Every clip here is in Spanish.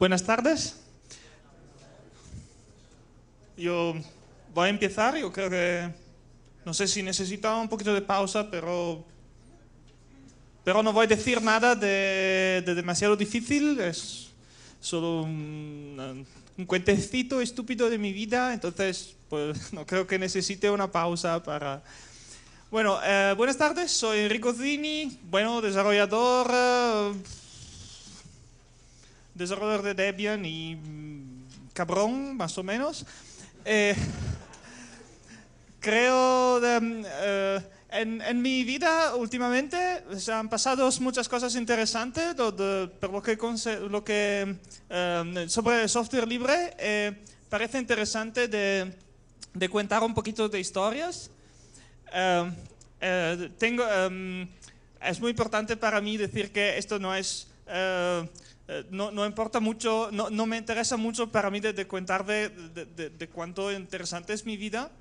Buenas tardes. Yo voy a empezar, yo creo que no sé si necesitaba un poquito de pausa, pero pero no voy a decir nada de, demasiado difícil, es solo un, cuentecito estúpido de mi vida, entonces pues no creo que necesite una pausa para... Bueno, eh, buenas tardes, soy Enrico Zini, bueno, desarrollador... Eh, desarrollador de Debian y mm, cabrón, más o menos. Eh, creo mm, eh, en, en, mi vida últimamente se han pasado muchas cosas interesantes eh, sobre el por lo que, lo que sobre software libre. parece interesante de, de, contar un poquito de historias. tengo, em, es muy importante para mí decir que esto no es eh, no, importa mucho, no, me interesa mucho para mí de, contar de, cuánto interesante es mi vida,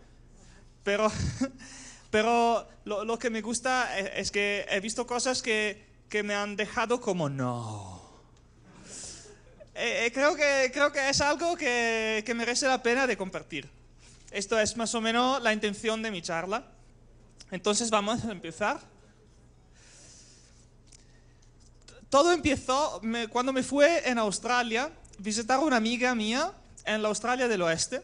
pero, pero lo, que me gusta e, es, que he visto cosas que, me han dejado como no. Eh, eh, creo, que, creo que es algo que, que merece la pena de compartir. Esto es más o menos la intención de mi charla. Entonces vamos a empezar. Todo empezó cuando me fui en Australia, visitar a una amiga mía en la Australia del Oeste.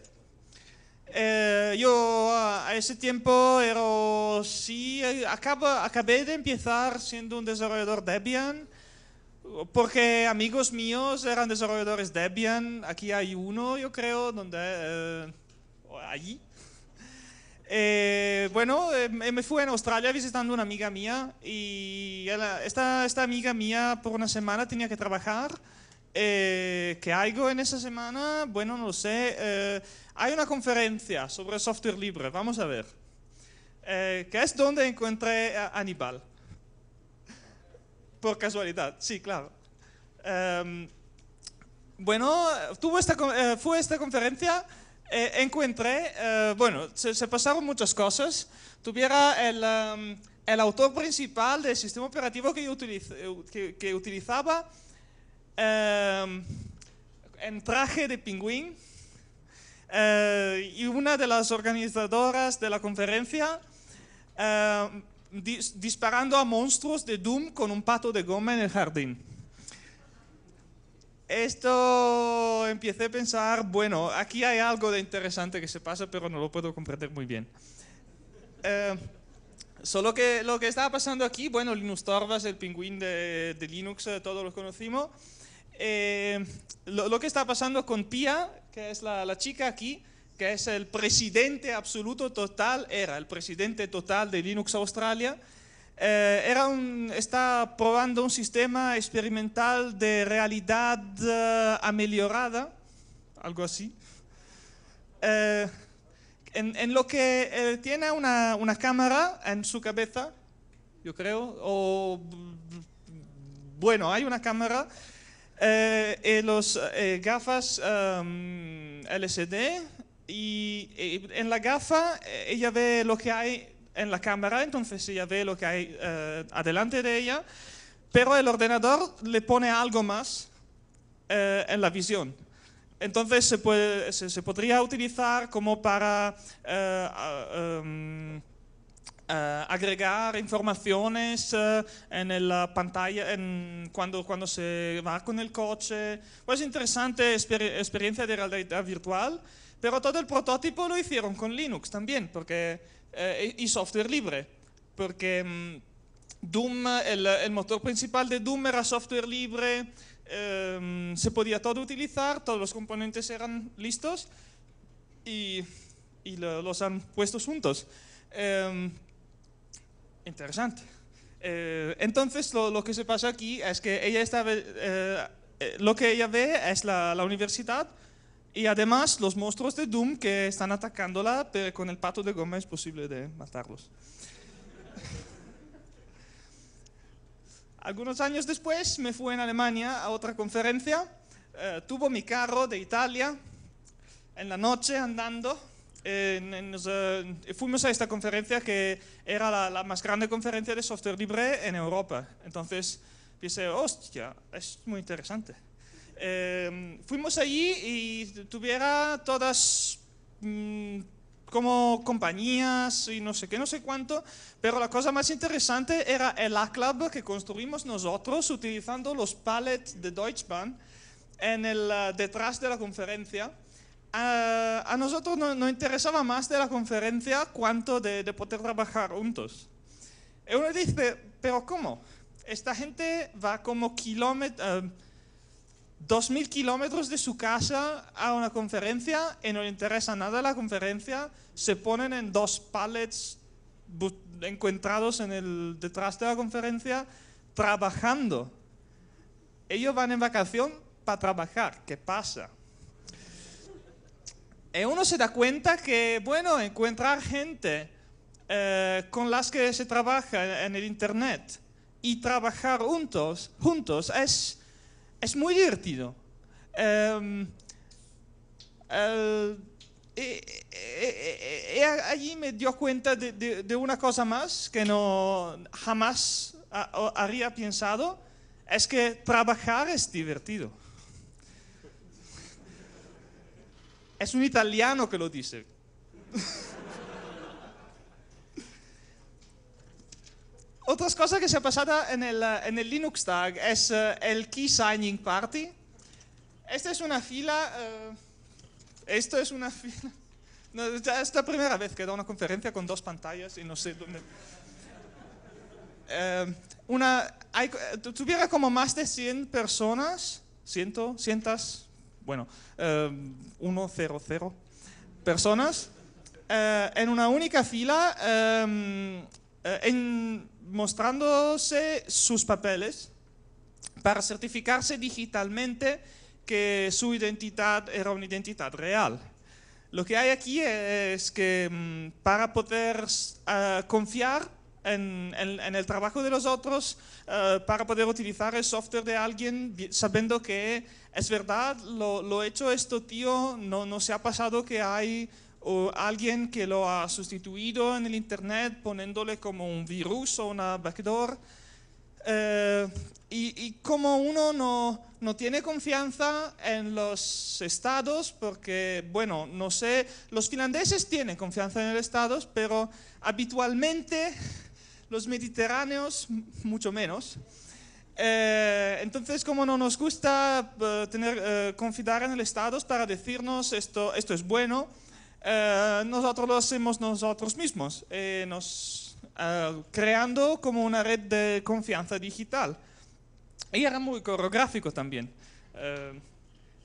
Eh, yo a ese tiempo era, sí, eh, acabé de empezar siendo un desarrollador Debian, porque amigos míos eran desarrolladores Debian. Aquí hay uno, yo creo, donde... Eh, allí. Eh, bueno, eh, me fui a Australia visitando una amiga mía y esta, amiga mía por una semana tenía que trabajar. Eh, ¿Qué hago en esa semana? Bueno, no lo sé. hay una conferencia sobre software libre, vamos a ver. que es donde encontré a Aníbal. Por casualidad, sí, claro. Em, bueno, tuvo esta, fue esta conferencia eh, encontré, eh, bueno, se, se, pasaron muchas cosas. Tuviera el, em, el, autor principal del sistema operativo que, eh, que, utilizaba em, en traje de pingüín. Eh, y una de las organizadoras de la conferencia em, disparando a monstruos de Doom con un pato de goma en el jardín. Esto empecé a pensar, bueno, aquí hay algo de interesante que se pasa, pero no lo puedo comprender muy bien. Eh, solo que lo que estaba pasando aquí, bueno, Linus Torvalds, el pingüín de, Linux, eh, todos lo conocimos. Eh, lo, que está pasando con Pia, que es la chica aquí, que es el presidente absoluto total, era el presidente total de Linux Australia, eh, era está probando un sistema experimental de realidad eh, ameliorada, algo así, eh, en, lo que tiene una, una, cámara en su cabeza, yo creo, bueno, hay una cámara, y los gafas LCD, y en la gafa ella ve lo que hay en la cámara, entonces ella ve lo que hay eh, adelante de ella, pero el ordenador le pone algo más eh, en la visión. Entonces se, puede, se, podría utilizar como para eh, em, agregar informaciones en la pantalla cuando, cuando se va con el coche. Pues interesante experiencia de realidad virtual, pero todo el prototipo lo hicieron con Linux también, porque eh, y software libre, porque mm, el, motor principal de Doom era software libre, em, se podía todo utilizar, todos los componentes eran listos y, los han puesto juntos. Em, interesante. Eh, entonces lo, que se pasa aquí es que ella está, eh, lo que ella ve es la, la universidad, y además los monstruos de Doom que están atacándola, pero con el pato de goma es posible de matarlos. Algunos años después me fui en Alemania a otra conferencia. Eh, tuvo mi carro de Italia en la noche andando. fuimos a esta conferencia que era la, la, más grande conferencia de software libre en Europa. Entonces pensé, hostia, es muy interesante. Em, fuimos allí y tuviera todas mm, como compañías y no sé qué, no sé cuánto, pero la cosa más interesante era el A-Club que construimos nosotros utilizando los pallets de Deutsche Bahn en el, eh, detrás de la conferencia. a nosotros nos interesaba más de la conferencia cuanto de, poder trabajar juntos. Y uno dice, pero ¿cómo? Esta gente va como kilómetros... Eh, 2.000 kilómetros de su casa a una conferencia y no le interesa nada la conferencia, se ponen en dos pallets encontrados en el, detrás de la conferencia trabajando. Ellos van en vacación para trabajar, ¿qué pasa? Y eh, uno se da cuenta que, bueno, encontrar gente eh, con las que se trabaja en el Internet y trabajar juntos, juntos es es muy divertido. Em, e, e, e, allí me dio cuenta de, una cosa más que no jamás había pensado, es que trabajar es divertido. Es un italiano que lo dice. Otra cosa que se pasado en el, eh, en el Linux Tag es eh, el Key Signing Party. Esta es una fila... Eh, esto es una fila... Esta es la primera vez que da una conferencia con dos pantallas y no sé dónde... una, tuviera como más de 100 personas, 100, 100, bueno, eh, uno, cero, personas en una única fila eh, en, mostrándose sus papeles para certificarse digitalmente que su identidad era una identidad real. Lo que hay aquí es que mm, para poder eh, confiar en, el trabajo de los otros, eh, para poder utilizar el software de alguien sabiendo que es verdad, lo, he hecho esto tío, no, no se ha pasado que hay o alguien que lo ha sustituido en el Internet poniéndole como un virus o una backdoor. Eh, y, como uno no, no, tiene confianza en los estados, porque, bueno, no sé, los finlandeses tienen confianza en los estados, pero habitualmente los mediterráneos mucho menos. Eh, entonces, como no nos gusta eh, tener, confiar en los estados para decirnos esto, esto es bueno, eh, nosotros lo hacemos nosotros mismos, eh, nos, eh, creando como una red de confianza digital. Y era muy coreográfico también.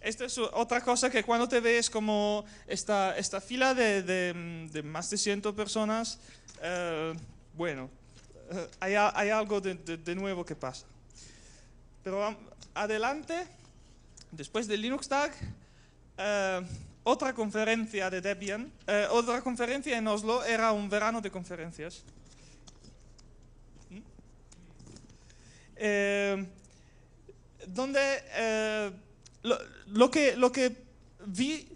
Esta es otra cosa que cuando te ves como esta, esta fila de, de, más de 100 personas, bueno, hay, hay, algo de, de, nuevo que pasa. Pero adelante, después del Linux Tag, otra conferencia de Debian, eh, otra conferencia en Oslo, era un verano de conferencias. ¿Mm? Eh, donde eh, lo, que, lo que vi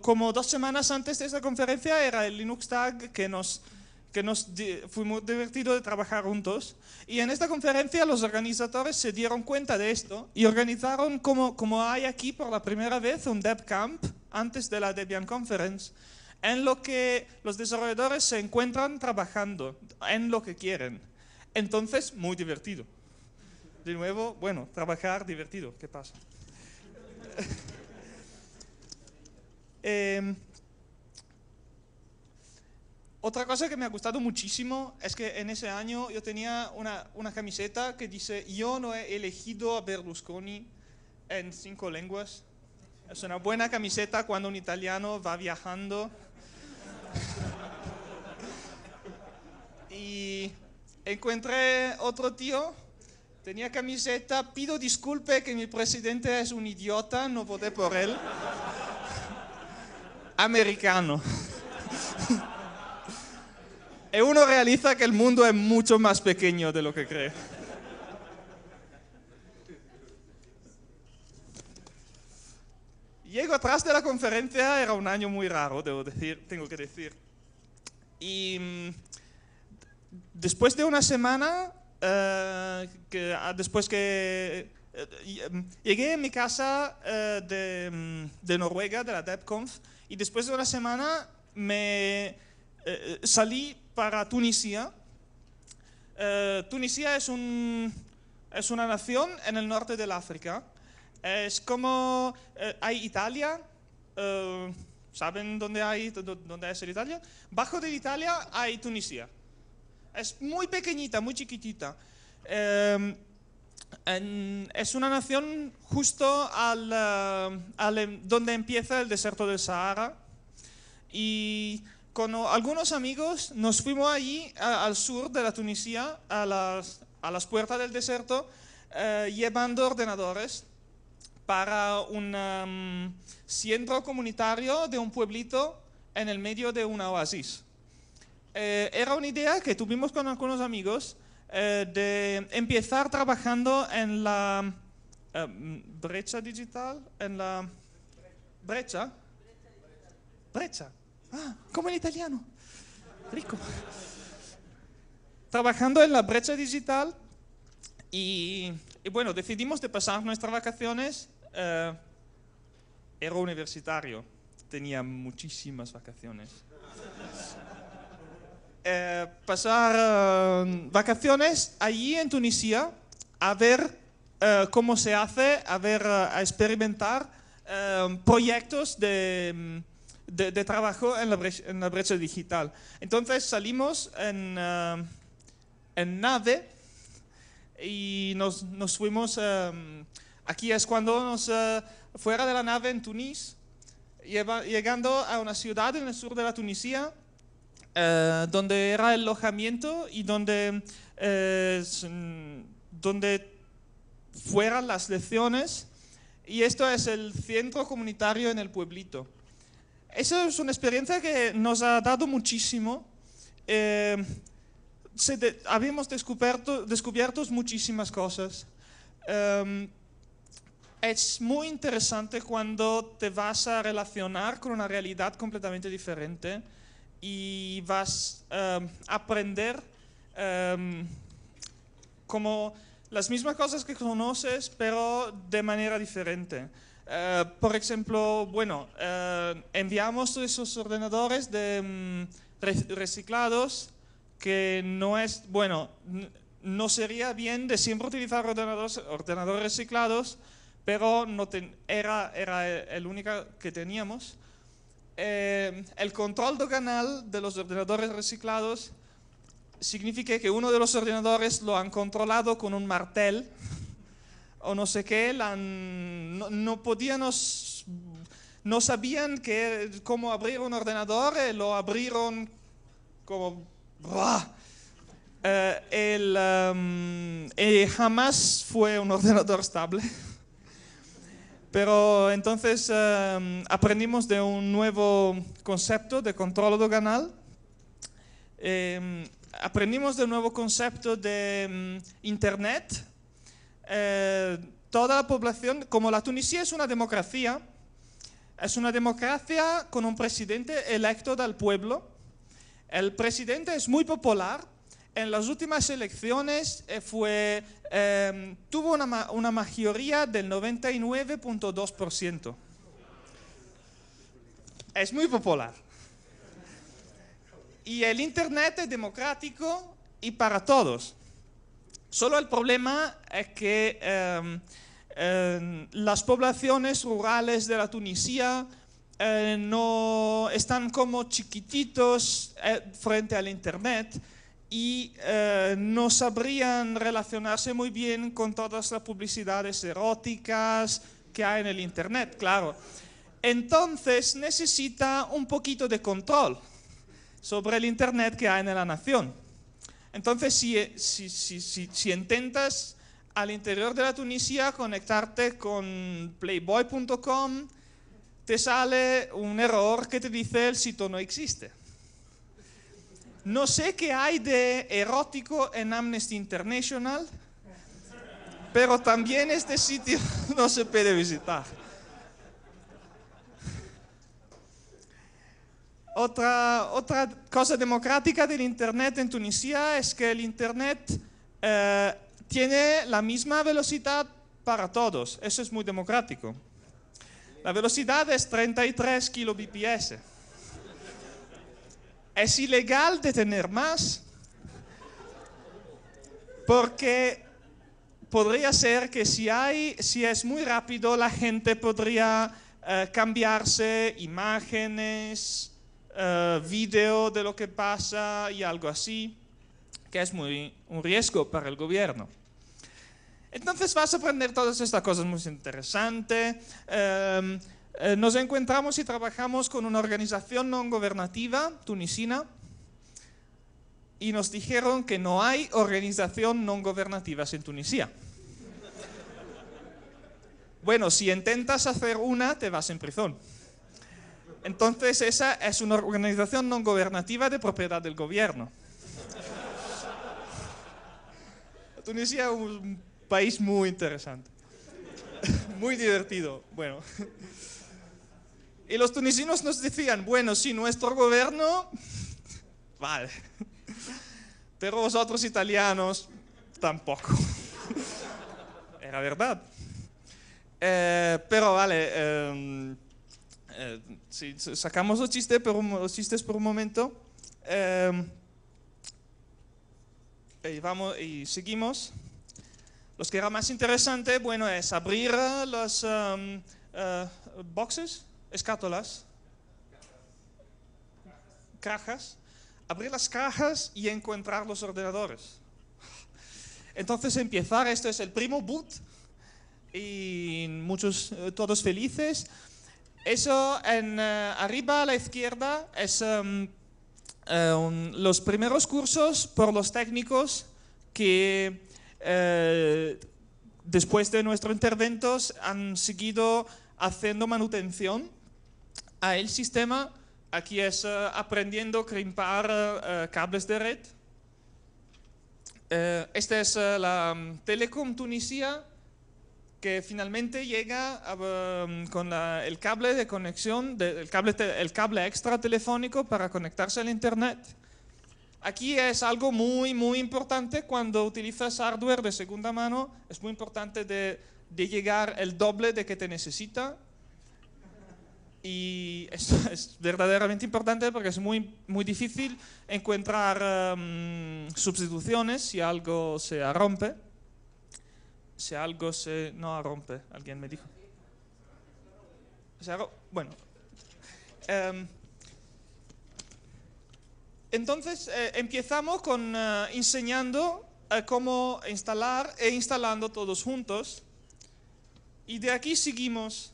como dos semanas antes de esta conferencia era el Linux Tag que nos que nos fuimos fue muy divertido de trabajar juntos. Y en esta conferencia los organizadores se dieron cuenta de esto y organizaron, como, como hay aquí por la primera vez, un DevCamp antes de la Debian Conference, en lo que los desarrolladores se encuentran trabajando, en lo que quieren. Entonces, muy divertido. De nuevo, bueno, trabajar divertido, ¿qué pasa? Em, otra cosa que me ha gustado muchísimo es que en ese año yo tenía una, una, camiseta que dice yo no he elegido a Berlusconi en cinco lenguas, es una buena camiseta cuando un italiano va viajando. y encontré otro tío, tenía camiseta, pido disculpe que mi presidente es un idiota, no voté por él. Americano. y uno realiza que el mundo es mucho más pequeño de lo que cree. Tras de la conferencia era un año muy raro, debo decir, tengo que decir. Y mm, después de una semana, eh, ah, después que eh, mm, llegué a mi casa eh, mm, de, Noruega, de la DEPCONF, y después de una semana me salí para Tunisia. Tunisia es, un, es una nación en el norte del África es como, eh, hay Italia, eh, ¿saben dónde, hay, dónde es Italia? Bajo de Italia hay Tunisia. Es muy pequeñita, muy chiquitita. Em, es una nación justo al, eh, em, donde empieza el desierto del Sahara. Y con algunos amigos nos fuimos allí, al sur de la Tunisia, a las, a las puertas del desierto, llevando ordenadores para un um, centro comunitario de un pueblito en el medio de una oasis. Eh, era una idea que tuvimos con algunos amigos eh, de empezar trabajando en la em, brecha digital, en la brecha. Brecha. Ah, como en italiano. Rico. Trabajando en la brecha digital y, y, bueno, decidimos de pasar nuestras vacaciones eh, era universitario, tenía muchísimas vacaciones. Eh, pasar eh, vacaciones allí en Tunisia a ver cómo se hace, a a experimentar proyectos de, trabajo en la, brecha, digital. Entonces salimos en, nave y nos, fuimos a em, Aquí es cuando nos, eh, fuera de la nave en Tunís, llegando a una ciudad en el sur de la Tunisia, eh, donde era el alojamiento y donde, eh, mm, donde fueran las lecciones. Y esto es el centro comunitario en el pueblito. Esa es una experiencia que nos ha dado muchísimo. habíamos descubierto, descubiertos muchísimas cosas. Em, es muy interesante cuando te vas a relacionar con una realidad completamente diferente y vas em, a aprender em, como las mismas cosas que conoces, pero de manera diferente. Eh, por ejemplo, bueno, eh, enviamos esos ordenadores de em, reciclados que no es, bueno, no sería bien de siempre utilizar ordenadores, ordenadores reciclados pero no era, el único que teníamos. Eh, el control canal de los ordenadores reciclados significa que uno de los ordenadores lo han controlado con un martel o no sé qué, no, no sabían que, cómo abrir un ordenador, eh, lo abrieron como... y eh, em, jamás fue un ordenador estable. Pero entonces eh, aprendimos de un nuevo concepto de control doganal. Eh, aprendimos un nuevo concepto de mm, Internet. Eh, toda la población, como la Tunisia es una democracia, es una democracia con un presidente electo del pueblo. El presidente es muy popular en las últimas elecciones eh, fue, em, tuvo una, mayoría del 99.2%. Es muy popular. Y el Internet es democrático y para todos. Solo el problema es que em, las poblaciones rurales de la Tunisia eh, no están como chiquititos eh, frente al Internet y eh, no sabrían relacionarse muy bien con todas las publicidades eróticas que hay en el Internet, claro. Entonces necesita un poquito de control sobre el Internet que hay en la nación. Entonces, si, eh, si, si, si intentas al interior de la Tunisia conectarte con playboy.com, te sale un error que te dice el sitio no existe no sé qué hay de erótico en Amnesty International, pero también este sitio no se puede visitar. Otra, cosa democrática del Internet en Tunisia es que el Internet eh, tiene la misma velocidad para todos. Eso es muy democrático. La velocidad es 33 Kbps es ilegal detener más porque podría ser que si, es muy rápido la gente podría eh, cambiarse imágenes, vídeo eh, video de lo que pasa y algo así, que es muy un riesgo para el gobierno. Entonces vas a aprender todas estas cosas muy interesantes. Em, eh, nos encontramos y trabajamos con una organización no gobernativa tunisina y nos dijeron que no hay organización no gobernativa en Tunisia. Bueno, si intentas hacer una, te vas en prisión. Entonces, esa es una organización no gobernativa de propiedad del gobierno. Tunisia es un país muy interesante, muy divertido. Bueno. Y los tunisinos nos decían, bueno, si nuestro gobierno, vale, pero vosotros italianos tampoco. Era verdad. Eh, pero vale, em, eh, si sacamos los chistes por un, los chistes por un momento em, y, vamos, y seguimos. Los que era más interesante, bueno, es abrir eh, las em, boxes, escátolas, cajas, abrir las cajas y encontrar los ordenadores. Entonces empezar, esto es el primo boot y muchos, eh, todos felices. Eso en eh, arriba a la izquierda es em, eh, los primeros cursos por los técnicos que después de nuestros interventos han seguido haciendo manutención el sistema, aquí es eh, aprendiendo a crimpar eh, cables de red. Eh, esta es la mm, Telecom Tunisia, que finalmente llega mm, con el cable de conexión, el, cable cable extra telefónico para conectarse al Internet. Aquí es algo muy, muy importante cuando utilizas hardware de segunda mano, es muy importante de, de llegar el doble de que te necesita y esto es verdaderamente importante porque es muy, muy difícil encontrar em, sustituciones si algo se rompe. Si algo se... no rompe, alguien me dijo. bueno. Em, entonces eh, empezamos con eh, enseñando eh, cómo instalar e instalando todos juntos. Y de aquí seguimos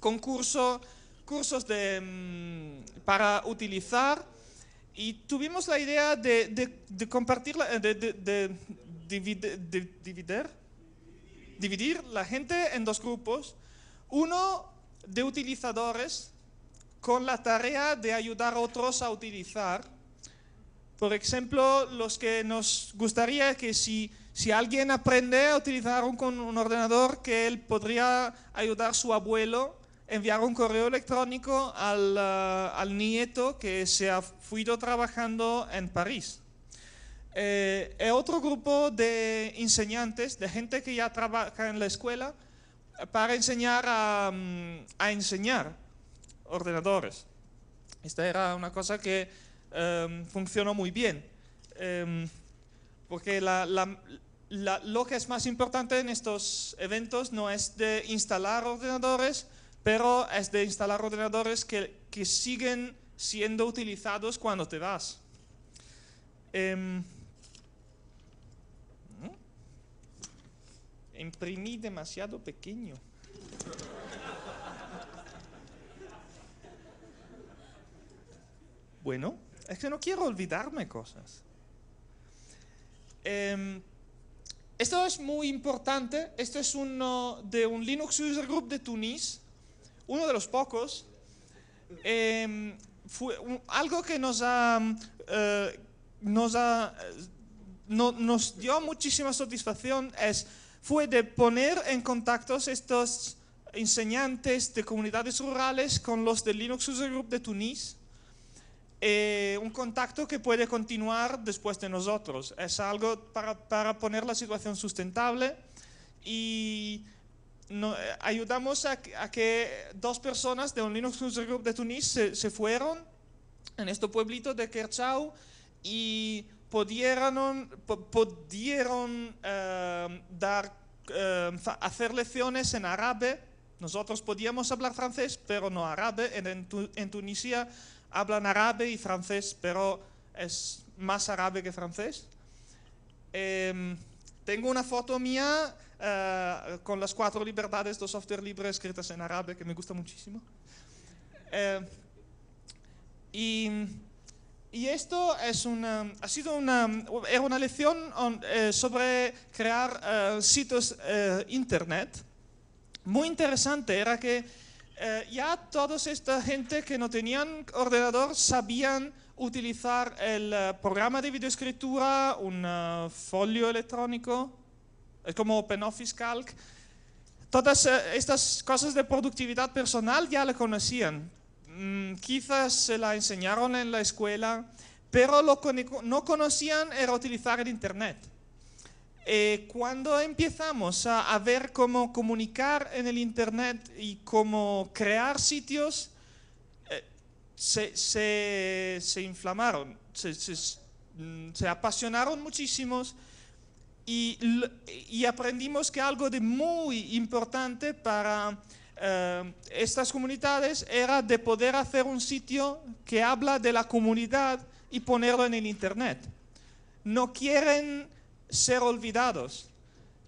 concurso cursos de, mm, para utilizar y tuvimos la idea de, de, de de, dividir, dividir, la gente en dos grupos. Uno de utilizadores con la tarea de ayudar a otros a utilizar. Por ejemplo, los que nos gustaría que si, si alguien aprende a utilizar un, un ordenador, que él podría ayudar a su abuelo enviar un correo electrónico eh, al, nieto que se ha ido trabajando en París. Eh, eh, otro grupo de enseñantes, de gente que ya trabaja en la escuela, eh, para enseñar mm, a, enseñar ordenadores. Esta era una cosa que em, funcionó muy bien, em, porque lo que es más importante en estos eventos no es de instalar ordenadores, pero es de instalar ordenadores que, siguen siendo utilizados cuando te vas. Em, imprimí demasiado pequeño. Bueno, es que no quiero olvidarme cosas. Em, esto es muy importante. Esto es uno de un Linux User Group de Tunis uno de los pocos, em, fue algo que nos ha, mm, eh, eh, nos, dio muchísima satisfacción es, fue de poner en contactos estos enseñantes de comunidades rurales con los del Linux User Group de Tunis. Eh, un contacto que puede continuar después de nosotros. Es algo para, para poner la situación sustentable y eh, ayudamos a, que dos personas de un Linux User Group de Tunis se, fueron en este pueblito de Kerchau y pudieron, pudieron eh, dar, eh, hacer lecciones en árabe. Nosotros podíamos hablar francés, pero no árabe. En, Tunisia hablan árabe y francés, pero es más árabe que francés. Em, tengo una foto mía eh, con las cuatro libertades de software libre escritas en árabe, que me gusta muchísimo. Eh, y, esto es una, ha sido una, una lección eh, sobre crear sitios internet. Muy interesante era que ya toda esta gente que no tenían ordenador sabían utilizar el programa de videoescritura, un folio electrónico, es como OpenOffice Calc. Todas eh, estas cosas de productividad personal ya la conocían. Mm, quizás se la enseñaron en la escuela, pero lo que no conocían era utilizar el Internet. Eh, cuando empezamos a, ver cómo comunicar en el Internet y cómo crear sitios, eh, se, se, se, inflamaron, se, se mm, apasionaron muchísimos y, aprendimos que algo de muy importante para eh, estas comunidades era de poder hacer un sitio que habla de la comunidad y ponerlo en el Internet. No quieren ser olvidados.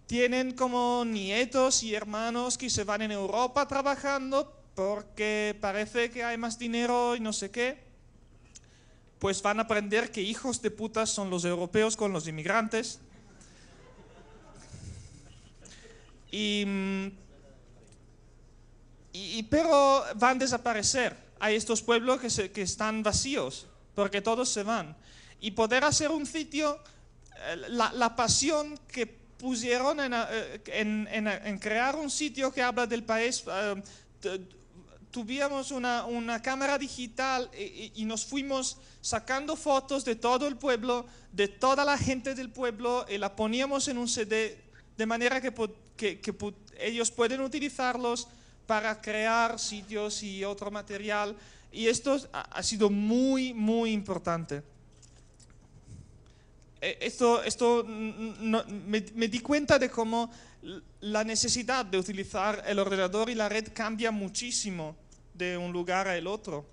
Tienen como nietos y hermanos que se van en Europa trabajando porque parece que hay más dinero y no sé qué. Pues van a aprender que hijos de putas son los europeos con los inmigrantes Mm, y, pero van a desaparecer. Hay estos pueblos que, se, que están vacíos porque todos se van. Y poder hacer un sitio, eh, la, la pasión que pusieron en, eh, en, en, en, crear un sitio que habla del país, eh, tuvimos una, una, cámara digital y, nos fuimos sacando fotos de todo el pueblo, de toda la gente del pueblo, y la poníamos en un CD de manera que que, ellos pueden utilizarlos para crear sitios y otro material. Y esto ha sido muy, muy importante. E, esto, esto me, di cuenta de cómo la necesidad de utilizar el ordenador y la red cambia muchísimo de un lugar al otro.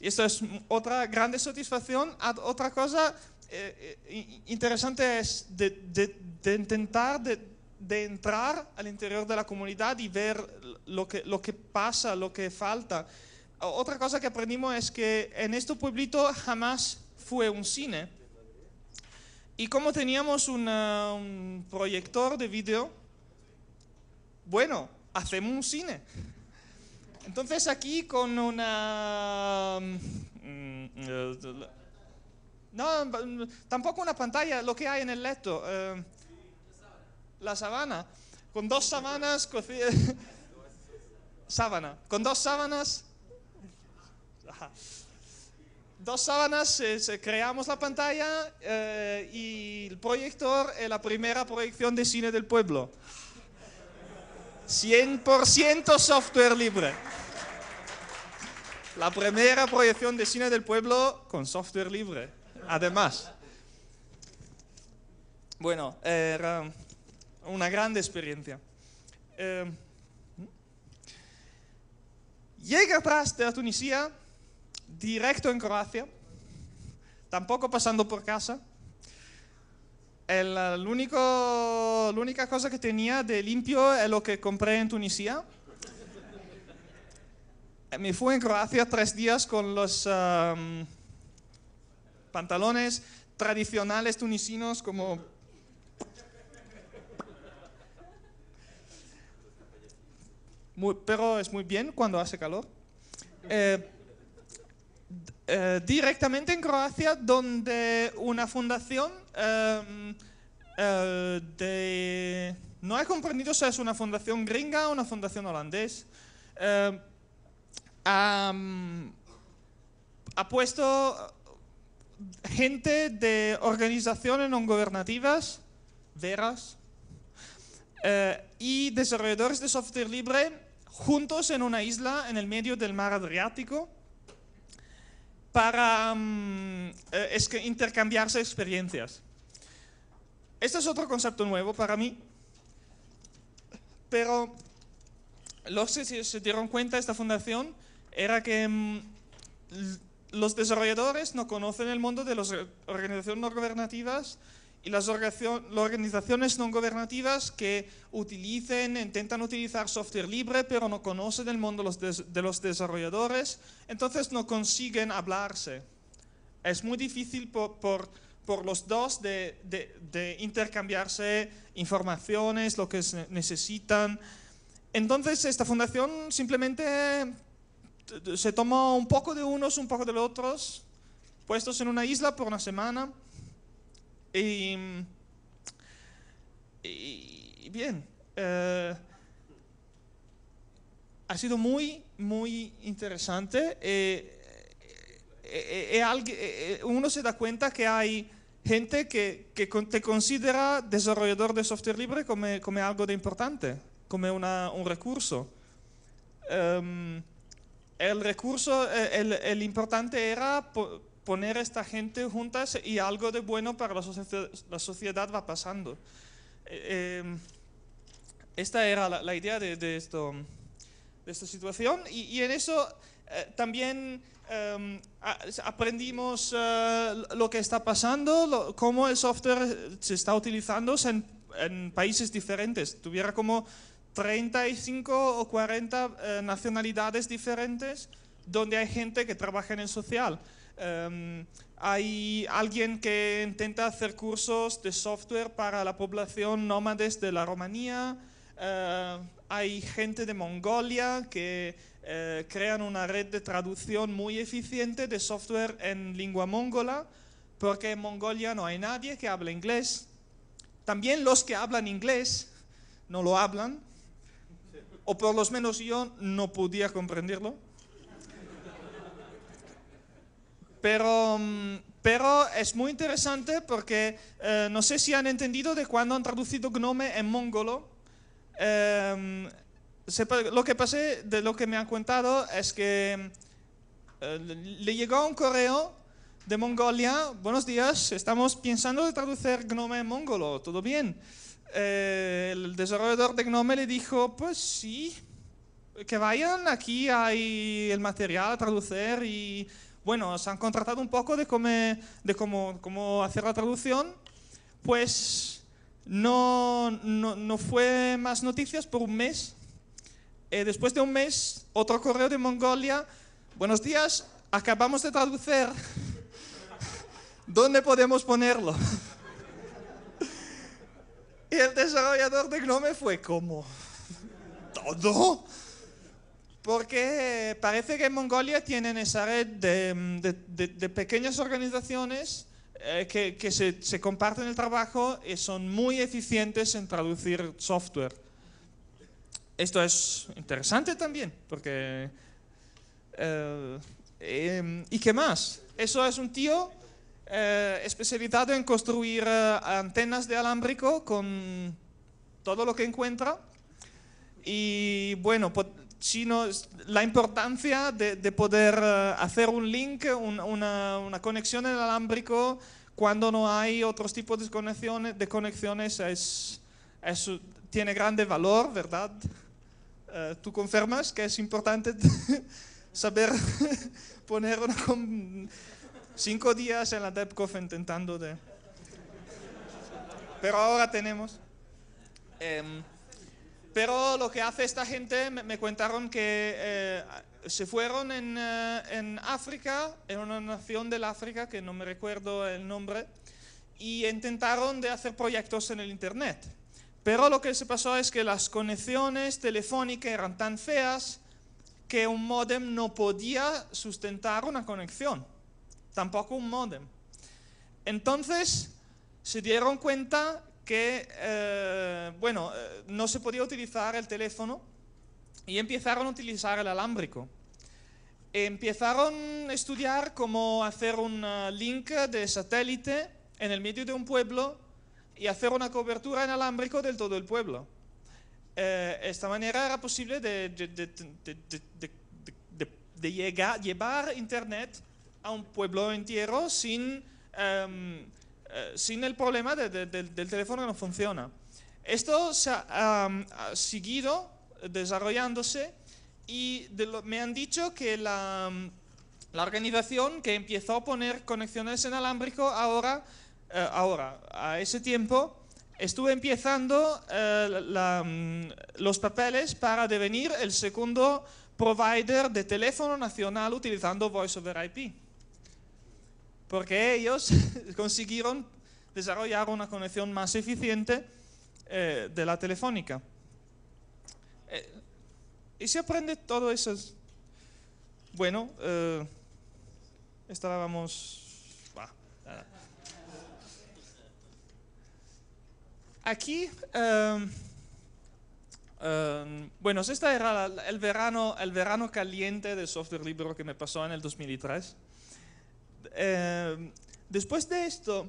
Y esto es otra grande satisfacción. Otra cosa eh, eh, interesante es de, intentar de, entrar al interior de la comunidad y ver lo que, lo que pasa, lo que falta. Otra cosa que aprendimos es que en este pueblito jamás fue un cine. Y como teníamos un eh, proyector de vídeo, bueno, hacemos un cine. Entonces aquí con una... Mm, mm, no, mm, tampoco una pantalla, lo que hay en el leto. Eh, la sabana, Con dos sábanas. sábana. Con dos sábanas. Dos sábanas, eh, creamos la pantalla eh, y el proyector es la primera proyección de cine del pueblo. 100% software libre. La primera proyección de cine del pueblo con software libre además. Bueno, era eh, una grande experiencia. Eh, Llegué de a Tunisia directo en Croacia, tampoco pasando por casa. El, único, la única cosa que tenía de limpio es lo que compré en Tunisia. Me fui en Croacia tres días con los... Um, pantalones tradicionales tunisinos como... pero es muy bien cuando hace calor. Eh, eh, directamente en Croacia, donde una fundación eh, No he comprendido si es una fundación gringa o una fundación holandés. ha puesto gente de organizaciones no gobernativas, veras, eh, y desarrolladores de software libre juntos en una isla en el medio del mar Adriático para mm, eh, intercambiarse experiencias. Este es otro concepto nuevo para mí, pero lo que se dieron cuenta esta fundación era que mm, los desarrolladores no conocen el mundo de las organizaciones no gobernativas y las organizaciones no gobernativas que utilicen, intentan utilizar software libre, pero no conocen el mundo de los desarrolladores, entonces no consiguen hablarse. Es muy difícil por, por, los dos de, de, de intercambiarse informaciones, lo que necesitan. Entonces esta fundación simplemente se tomó un poco de unos, un poco de los otros, puestos en una isla por una semana. Y, bien, eh, ha sido muy, muy interesante. Eh, eh, uno se da cuenta que hay gente que, te considera desarrollador de software libre como, algo de importante, como un recurso. Em, el recurso, eh, el, importante era poner a esta gente juntas y algo de bueno para la, sociedad, la sociedad va pasando. Eh, eh, esta era la, idea de, esto, de esta situación y, en eso también em, aprendimos lo que está pasando, cómo el software se está utilizando en, en países diferentes. Tuviera como 35 o 40 eh, nacionalidades diferentes donde hay gente que trabaja en el social. Em, hay alguien que intenta hacer cursos de software para la población nómades de la Romanía. Eh, hay gente de Mongolia que eh, crean una red de traducción muy eficiente de software en lengua mongola, porque en Mongolia no hay nadie que hable inglés. También los que hablan inglés no lo hablan o por lo menos yo no podía comprenderlo. Pero, mm, es muy interesante porque eh, no sé si han entendido de cuándo han traducido Gnome en mongolo. Em, lo que pasé, de lo que me han contado, es que mm, eh, le llegó un correo de Mongolia, buenos días, estamos pensando de traducir Gnome en mongolo, ¿todo bien? Eh, el desarrollador de Gnome le dijo, pues sí, que vayan, aquí hay el material a traducir y bueno, se han contratado un poco de, cómo, de cómo, hacer la traducción, pues no, no, no, fue más noticias por un mes. Eh, después de un mes, otro correo de Mongolia, buenos días, acabamos de traducir, ¿dónde podemos ponerlo? Y el desarrollador de Gnome fue como... ¿Todo? Porque parece que en Mongolia tienen esa red de, pequeñas organizaciones eh, que, se, comparten el trabajo y son muy eficientes en traducir software. Esto es interesante también, porque... Eh, eh, ¿Y qué más? Eso es un tío eh, especializado en construir eh, antenas de alámbrico con todo lo que encuentra. Y bueno, pues, la importancia de, poder eh, hacer un link, una, conexión en alámbrico cuando no hay otros tipos de conexiones, de conexiones es, tiene grande valor, ¿verdad? ¿Tú confirmas que es importante saber poner una... Cinco días en la DEPCOF intentando de... Pero ahora tenemos. Em, pero lo que hace esta gente, me, contaron que eh, se fueron en, eh, en, África, en una nación del África, que no me recuerdo el nombre, y intentaron de hacer proyectos en el Internet. Pero lo que se pasó es que las conexiones telefónicas eran tan feas que un modem no podía sustentar una conexión tampoco un modem. Entonces se dieron cuenta que, eh, bueno, eh, no se podía utilizar el teléfono y empezaron a utilizar el alámbrico. Empezaron a estudiar cómo hacer un link de satélite en el medio de un pueblo y hacer una cobertura en alámbrico del todo el pueblo. Eh, esta manera era posible de, llevar Internet a un pueblo entero sin, em, eh, sin el problema del teléfono que no funciona. Esto se ha, seguido desarrollándose y me han dicho que la, la, organización que empezó a poner conexiones en alámbrico ahora, eh, ahora a ese tiempo, estuve empezando eh, los papeles para devenir el segundo provider de teléfono nacional utilizando Voice over IP porque ellos consiguieron desarrollar una conexión más eficiente eh, de la telefónica. Eh, ¿Y se aprende todo eso? Bueno, eh, estábamos... Aquí, eh, bueno, este era el verano, el verano caliente del software libre que me pasó en el 2003. Eh, después de esto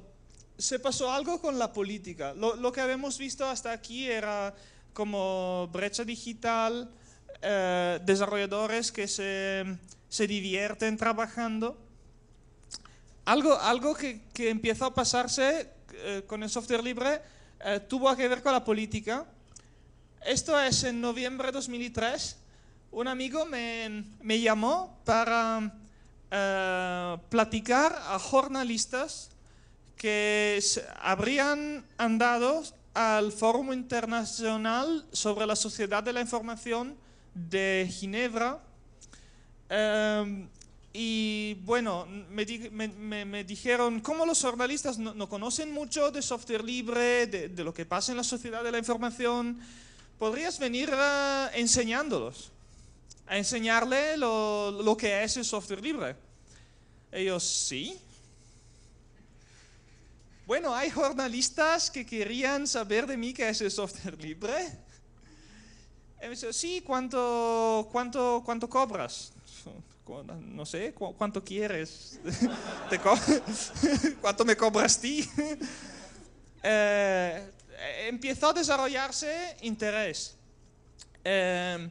se pasó algo con la política. Lo, que habíamos visto hasta aquí era como brecha digital, eh, desarrolladores que se, divierten trabajando. Algo, algo que, que empezó a pasarse eh, con el software libre tuvo que ver con la política. Esto es en noviembre de 2003. Un amigo me llamó para eh, platicar a jornalistas que habrían andado al foro Internacional sobre la Sociedad de la Información de Ginebra. Em, y bueno, me, dijeron, como los jornalistas no, conocen mucho de software libre, de, lo que pasa en la sociedad de la información? ¿Podrías venir eh, enseñándolos? a enseñarle lo, lo que es el software libre. Ellos, sí. Bueno, hay jornalistas que querían saber de mí qué es el software libre. Y me dice, sí, ¿cuánto, cuánto, cuánto cobras? No sé, ¿cuánto quieres? ¿Cuánto me cobras ti? Eh, empezó a desarrollarse interés. Em,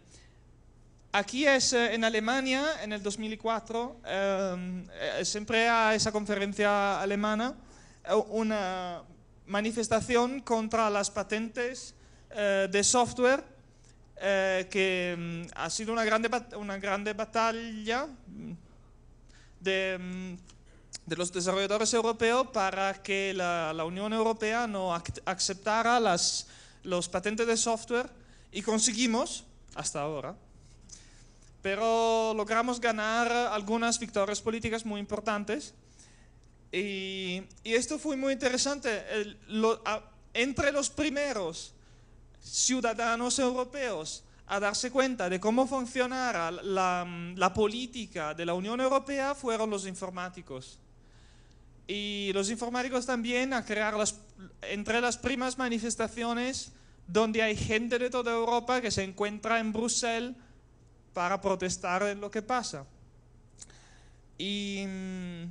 Aquí es eh, en Alemania, en el 2004, em, eh, siempre a esa conferencia alemana, eh, una manifestación contra las patentes de software, que em, ha sido una grande, una grande batalla mm, em, de, los desarrolladores europeos para que la, la Unión Europea no aceptara las los patentes de software y conseguimos, hasta ahora, pero logramos ganar algunas victorias políticas muy importantes. Y, esto fue muy interesante. entre los primeros ciudadanos europeos a darse cuenta de cómo funcionara la, política de la Unión Europea fueron los informáticos. Y los informáticos también a crear entre las primas manifestaciones donde hay gente de toda Europa que se encuentra en Bruselas para protestar en lo que pasa. Y mm,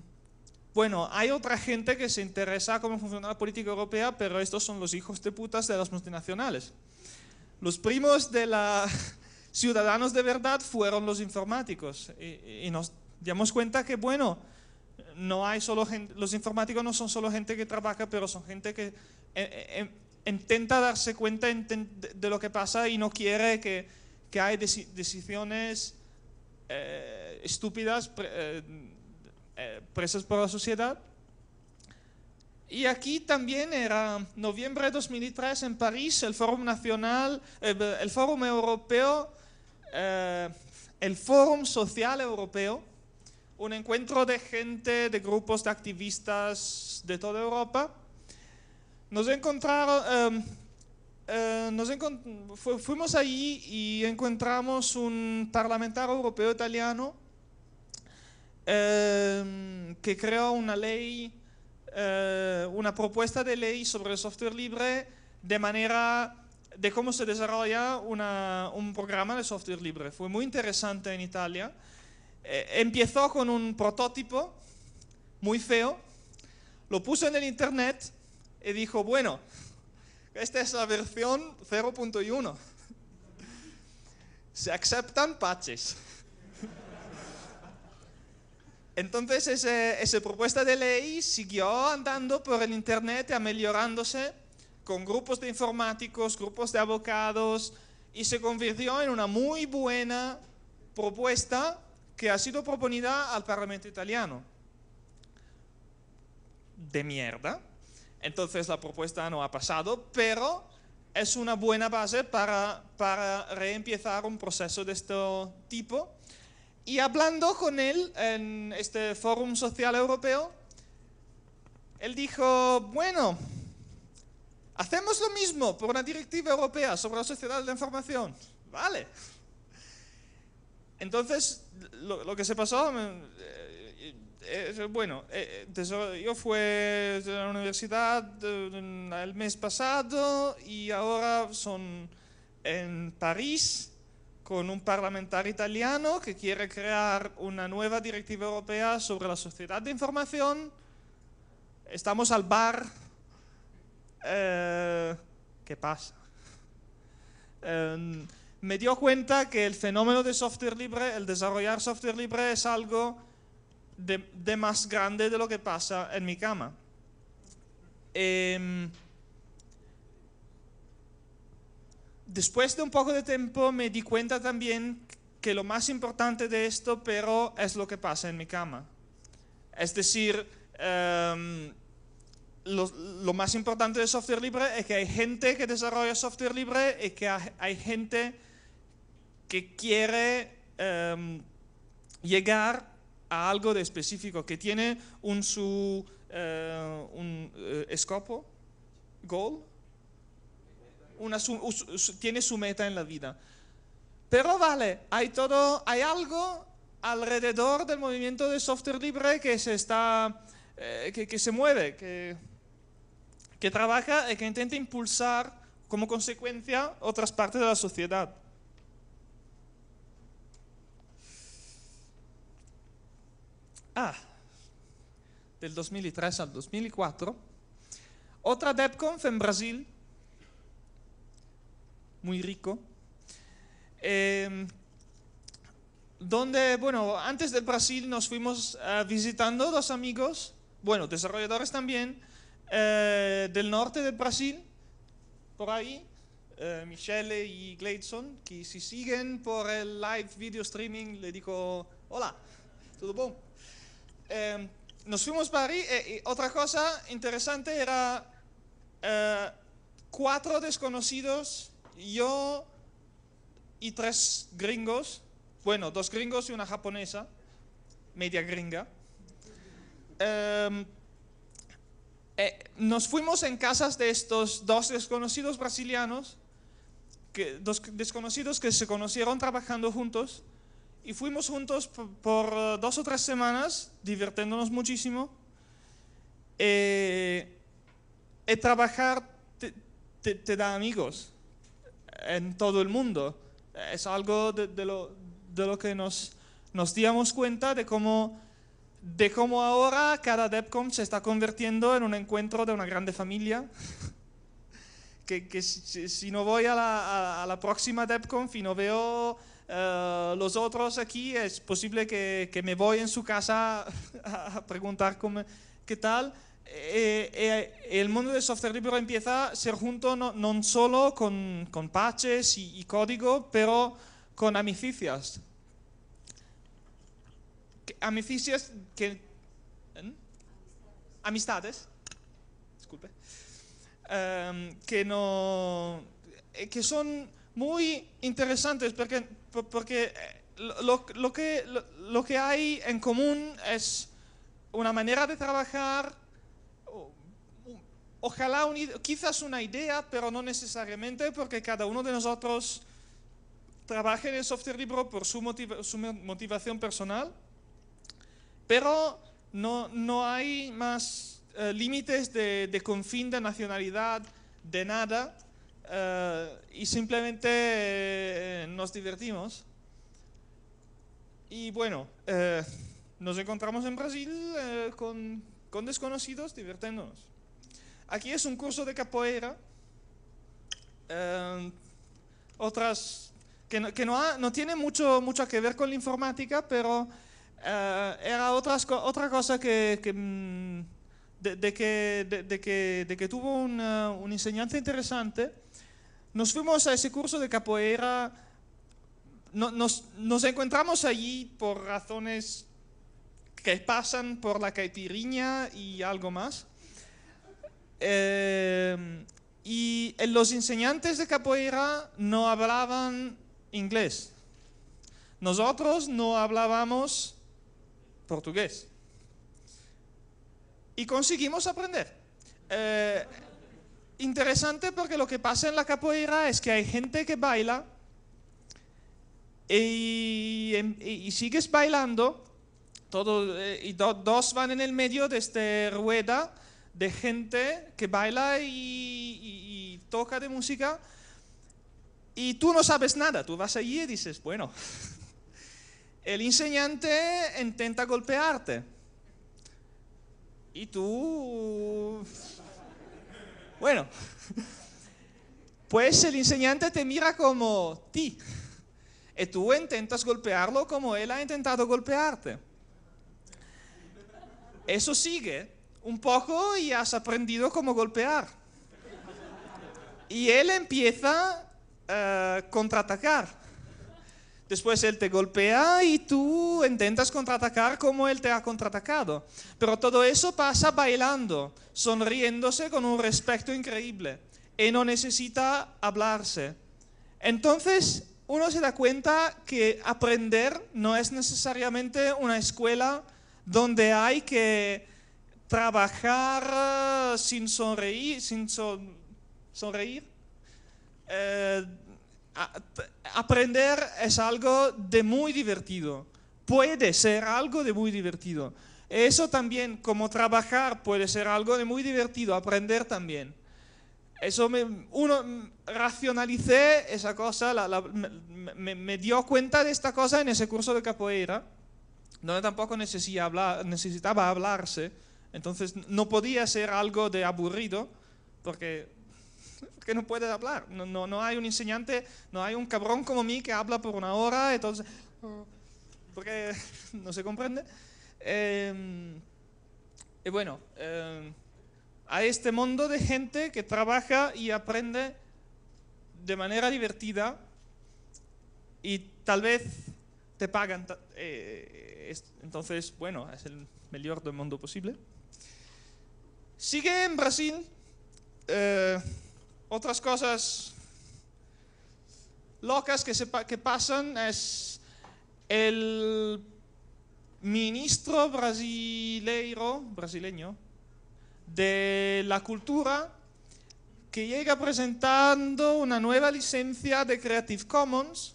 bueno, hay otra gente que se interesa cómo funciona la política europea, pero estos son los hijos de putas de las multinacionales. Los primos de la ciudadanos de verdad fueron los informáticos y, nos dimos cuenta que, bueno, no hay solo los informáticos no son solo gente que trabaja, pero son gente que eh, eh, em, intenta darse cuenta de lo que pasa y no quiere que que hay decisiones eh, estúpidas eh, eh, presas por la sociedad. Y aquí también era noviembre de 2003 en París, el Fórum Nacional, el Europeo, el Fórum Social Europeo, un encuentro de gente, de grupos de activistas de toda Europa. Nos encontraron, em, eh, nos fuimos allí y encontramos un parlamentario europeo italiano em, que creó una ley, eh, una propuesta de ley sobre el software libre de manera de cómo se desarrolla un programa de software libre. Fue muy interesante en Italia. Eh, empezó con un prototipo muy feo, lo puso en el internet y dijo, bueno, esta es la versión 0.1. Se aceptan patches. Entonces esa propuesta de ley siguió andando por el Internet ameliorándose con grupos de informáticos, grupos de abogados y se convirtió en una muy buena propuesta que ha sido proponida al Parlamento italiano. De mierda, entonces la propuesta no ha pasado, pero es una buena base para, para reempezar un proceso de este tipo. Y hablando con él en este Fórum Social Europeo, él dijo, bueno, hacemos lo mismo por una directiva europea sobre la sociedad de la información. Vale. Entonces, lo que se pasó, eh, eh, eh, bueno, eh, yo fui a la universidad el mes pasado y ahora son en París con un parlamentario italiano que quiere crear una nueva directiva europea sobre la sociedad de información. Estamos al bar. ¿Qué pasa? Em, me dio cuenta que el fenómeno de software libre, el desarrollar software libre es algo de, más grande de lo que pasa en mi cama. Em, después de un poco de tiempo me di cuenta también que lo más importante de esto, pero es lo que pasa en mi cama. Es decir, em, lo, más importante de software libre es que hay gente que desarrolla software libre y que hay, gente que quiere em, llegar a algo de específico, que tiene un su eh, un, eh, escopo, goal, una tiene su meta en la vida. Pero vale, hay todo, hay algo alrededor del movimiento de software libre que se está, eh, que, que, se mueve, que, que trabaja y que intenta impulsar como consecuencia otras partes de la sociedad. Ah, del 2003 al 2004. Otra DEPCONF en Brasil, muy rico. Em, donde, bueno, antes del Brasil nos fuimos eh, visitando dos amigos, bueno, desarrolladores también, eh, del norte del Brasil, por ahí, eh, Michelle y Gleidson, que si siguen por el live video streaming, le digo, hola, ¿todo bien? Em, nos fuimos para París eh, y, otra cosa interesante era eh, cuatro desconocidos, yo y tres gringos, bueno, dos gringos y una japonesa, media gringa. Em, eh, nos fuimos en casas de estos dos desconocidos brasilianos, que, dos desconocidos que se conocieron trabajando juntos y fuimos juntos por, dos o tres semanas, divirtiéndonos muchísimo. Eh, trabajar te, da amigos en todo el mundo. Es algo de, lo, de lo, que nos, nos dimos cuenta de cómo, de cómo ahora cada DEPCOM se está convirtiendo en un encuentro de una grande familia. que, que si, no voy a la, a, la próxima DEPCONF y no veo eh, los otros aquí es posible que, me voy en su casa a preguntar cómo, qué tal. Eh, eh, el mundo del software libre empieza a ser junto no, solo con, con patches y, código, pero con amicicias. Amicicias que... Amistades. Disculpe. Em, que no... que son muy interesantes porque, porque eh, lo, que, lo que hay en común es una manera de trabajar, ojalá quizás una idea, pero no necesariamente, porque cada uno de nosotros trabaja en el software libre por su, motivación personal, pero no, hay más eh, límites de, de confín, de nacionalidad, de nada. Eh, y simplemente eh, nos divertimos. Y bueno, eh, nos encontramos en Brasil con, con, desconocidos divirtiéndonos. Aquí es un curso de capoeira. otras que, no, que no, no, mucho, mucho que ver con la informática, pero era otra otra cosa que, que mm, de, que, de, que, de que tuvo una, un enseñanza interesante nos fuimos a ese curso de capoeira, nos, encontramos allí por razones que pasan por la caipirinha y algo más. Eh, y eh, los enseñantes de capoeira no hablaban inglés. Nosotros no hablábamos portugués. Y conseguimos aprender. Eh, interesante porque lo que pasa en la capoeira es que hay gente que baila eh, em, y, sigues bailando, todo, eh, y dos van en el medio de esta rueda de gente que baila y, y, toca de música, y tú no sabes nada, tú vas allí y dices, bueno, el enseñante intenta golpearte, y tú bueno, pues el enseñante te mira como ti y eh, tú intentas golpearlo como él ha intentado golpearte. Eso sigue un poco y has aprendido cómo golpear. Y él empieza a eh, contraatacar Después él te golpea y tú intentas contraatacar como él te ha contraatacado. Pero todo eso pasa bailando, sonriéndose con un respeto increíble. Y no necesita hablarse. Entonces uno se da cuenta que aprender no es necesariamente una escuela donde hay que trabajar eh, sin sonreír, sin sonreír, eh, aprender es algo de muy divertido, puede ser algo de muy divertido. Eso también, como trabajar, puede ser algo de muy divertido, aprender también. Eso me, uno, racionalicé esa cosa, me, dio cuenta de esta cosa en ese curso de capoeira, donde tampoco necesitaba, necesitaba hablarse, entonces no podía ser algo de aburrido, porque que no puede hablar. No, no, hay un enseñante, no hay un cabrón como mí que habla por una hora, entonces, porque no se comprende. Em, y bueno, em, a este mundo de gente que trabaja y aprende de manera divertida y tal vez te pagan. Eh, entonces, bueno, es el mejor del mundo posible. Sigue en Brasil. Eh, otras cosas locas que, se, pasan es el ministro brasileiro, brasileño de la cultura que llega presentando una nueva licencia de Creative Commons.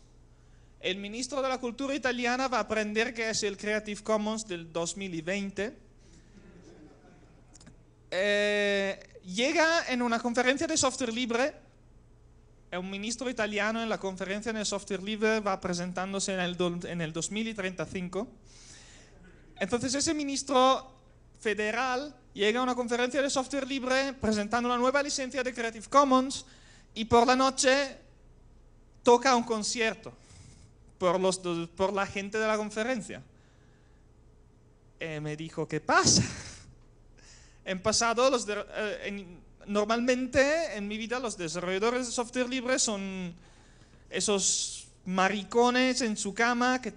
El ministro de la cultura italiana va a aprender que es el Creative Commons del 2020 eh, llega en una conferencia de software libre. es Un ministro italiano en la conferencia de software libre va presentándose en el, 2035. Entonces ese ministro federal llega a una conferencia de software libre presentando una nueva licencia de Creative Commons y por la noche toca un concierto por, los, por la gente de la conferencia. Eh, me dijo, ¿qué pasa? En pasado, los eh, normalmente en mi vida los desarrolladores de software libre son esos maricones en su cama que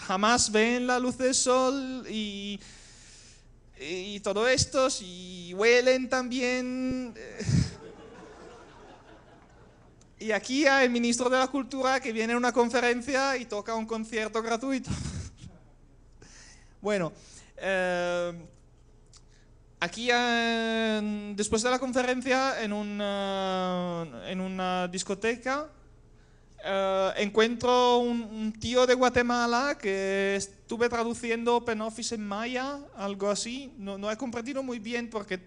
jamás ven la luz del sol y, todo esto, y huelen también. Eh. Y aquí hay el ministro de la Cultura que viene a una conferencia y toca un concierto gratuito. bueno, eh, Aquí, después de la conferencia, en una, en una discoteca, eh, encuentro un, tío de Guatemala que estuve traduciendo OpenOffice en maya, algo así. No, no he comprendido muy bien porque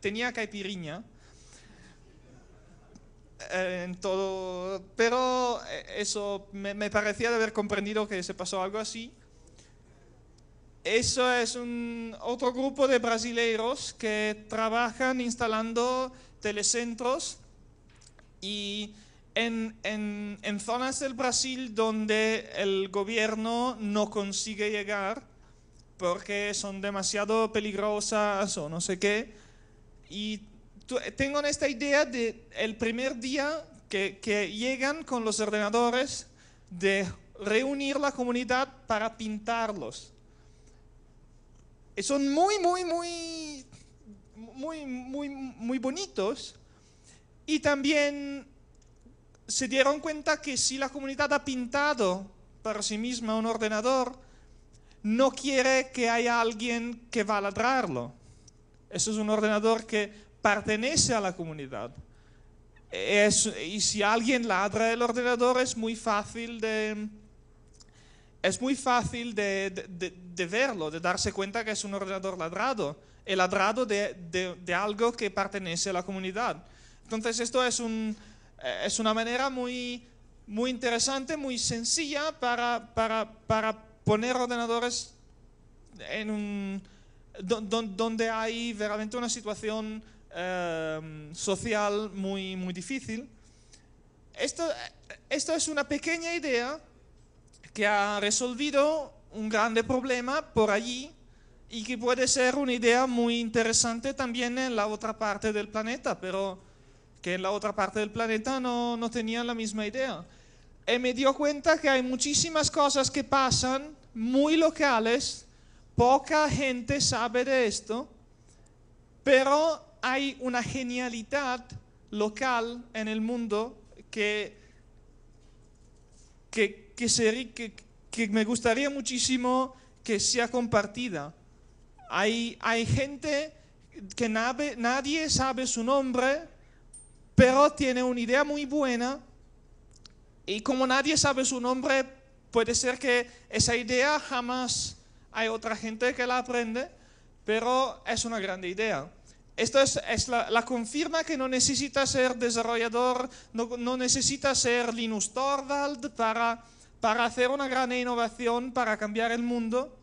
tenía caipiriña eh, en todo. Pero eh, eso me, me, parecía de haber comprendido que se pasó algo así. Eso es un otro grupo de brasileiros que trabajan instalando telecentros y en, zonas del Brasil donde el gobierno no consigue llegar porque son demasiado peligrosas o no sé qué. Y tengo esta idea de el primer día que llegan con los ordenadores de reunir la comunidad para pintarlos eh, son muy, muy, muy, muy, muy, muy bonitos. Y también se dieron cuenta que si la comunidad ha pintado para sí misma un ordenador, no quiere que haya alguien que va a ladrarlo. Eso es un ordenador que pertenece a la comunidad. y si alguien ladra el ordenador es muy fácil de, es muy fácil de, verlo, de darse cuenta que es un ordenador ladrado, el ladrado de, algo que pertenece a la comunidad. Entonces esto es, eh, es una manera muy, muy interesante, muy sencilla para, poner ordenadores en un, donde hay realmente una situación eh, social muy, muy difícil. Esto, eh, esto es una pequeña idea que ha resolvido un grande problema por allí y que puede ser una idea muy interesante también en la otra parte del planeta, pero que en la otra parte del planeta no, no tenían la misma idea. Y eh, me dio cuenta que hay muchísimas cosas que pasan muy locales, poca gente sabe de esto, pero hay una genialidad local en el mundo que, que, que, ser, que, me gustaría muchísimo que sea compartida. Hay, hay gente que nadie sabe su nombre, pero tiene una idea muy buena y como nadie sabe su nombre, puede ser que esa idea jamás hay otra gente que la aprende, pero es una gran idea. Esto es, es la, la, confirma que no necesita ser desarrollador, no, no necesita ser Linus Torvald para para hacer una gran innovación, para cambiar el mundo,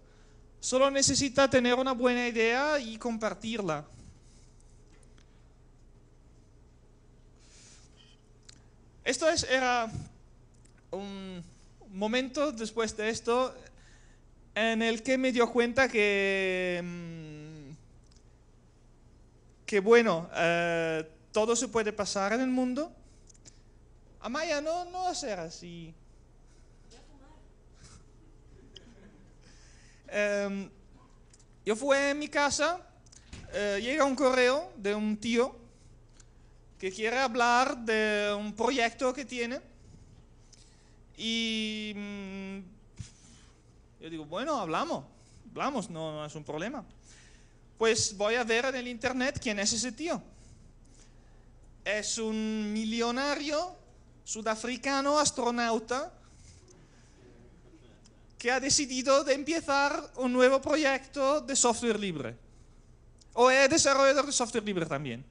solo necesita tener una buena idea y compartirla. Esto es, era un momento después de esto en el que me dio cuenta que, mm, que bueno, eh, todo se puede pasar en el mundo. Amaya, no, no ser así. Em, yo fui a mi casa, eh, llega un correo de un tío que quiere hablar de un proyecto que tiene. Y mm, yo digo, bueno, hablamos, hablamos, no es un problema. Pues voy a ver en el internet quién es ese tío. Es un millonario sudafricano astronauta que ha decidido de empezar un nuevo proyecto de software libre. O es desarrollador de software libre también.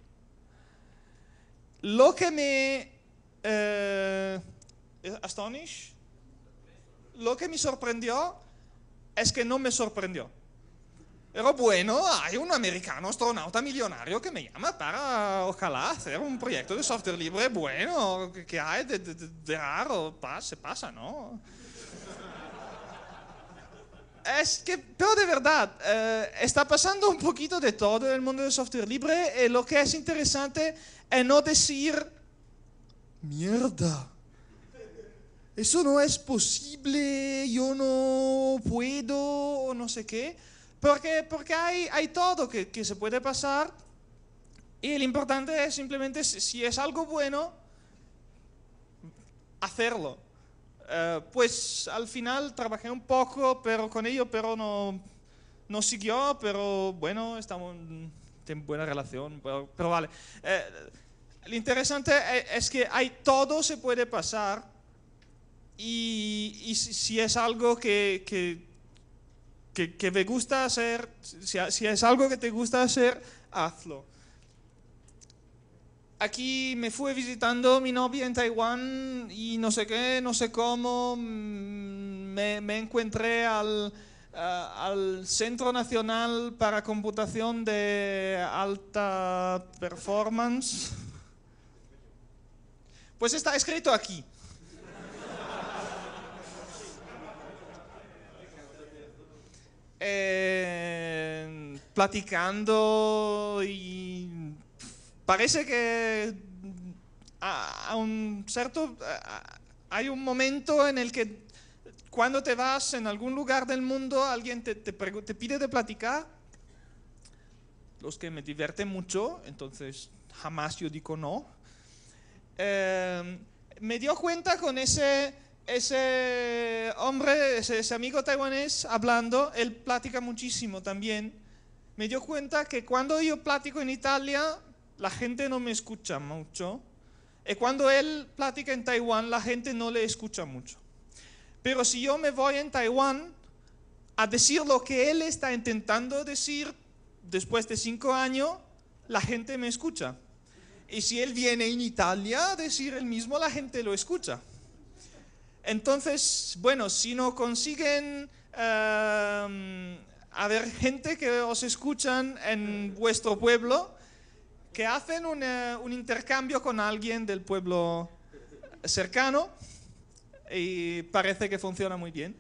Lo que me... Eh, astonish, lo que me sorprendió es que no me sorprendió. Pero bueno, hay un americano astronauta millonario que me llama para ojalá hacer un proyecto de software libre bueno, que hay de, de raro, se pasa, ¿no? es que, pero de verdad, eh, está pasando un poquito de todo en el mundo del software libre y eh, lo que es interesante es no decir, mierda, eso no es posible, yo no puedo, o no sé qué, porque, porque hay, hay todo que, que se puede pasar y lo importante es simplemente, si es algo bueno, hacerlo. Eh, pues al final trabajé un poco pero con ello, pero no, siguió, pero bueno, estamos en buena relación, pero, vale. Eh, lo interesante e, es que hay todo se puede pasar y, si es algo que, que, me gusta hacer, si es algo que te gusta hacer, hazlo aquí me fui visitando mi novia en Taiwán y no sé qué, no sé cómo, mm, me, me encontré al, Centro Nacional para Computación de Alta Performance. Pues está escrito aquí. Eh, platicando y parece que a, un cierto hay un momento en el que cuando te vas en algún lugar del mundo alguien te, te, te pide de platicar los que me divierten mucho entonces jamás yo digo no eh, me dio cuenta con ese ese hombre ese, amigo taiwanés hablando él platica muchísimo también me dio cuenta que cuando yo platico en Italia la gente no me escucha mucho. Y eh, cuando él platica en Taiwán, la gente no le escucha mucho. Pero si yo me voy en Taiwán a decir lo que él está intentando decir después de cinco años, la gente me escucha. Y si él viene en Italia a decir el mismo, la gente lo escucha. Entonces, bueno, si no consiguen a eh, haber gente que os escuchan en vuestro pueblo, que hacen eh, un, intercambio con alguien del pueblo cercano y parece que funciona muy bien.